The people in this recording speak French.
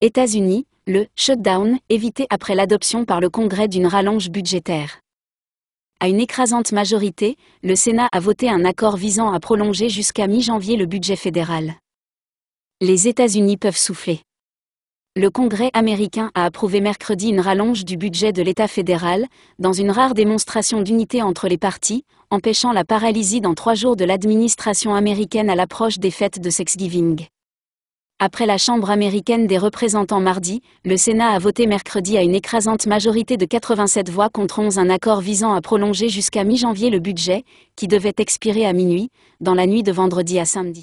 États-Unis, le shutdown évité après l'adoption par le Congrès d'une rallonge budgétaire. À une écrasante majorité, le Sénat a voté un accord visant à prolonger jusqu'à mi-janvier le budget fédéral. Les États-Unis peuvent souffler. Le Congrès américain a approuvé mercredi une rallonge du budget de l'État fédéral, dans une rare démonstration d'unité entre les partis, empêchant la paralysie dans trois jours de l'administration américaine à l'approche des fêtes de Thanksgiving. Après la Chambre américaine des représentants mardi, le Sénat a voté mercredi à une écrasante majorité de 87 voix contre 11 un accord visant à prolonger jusqu'à mi-janvier le budget, qui devait expirer à minuit, dans la nuit de vendredi à samedi.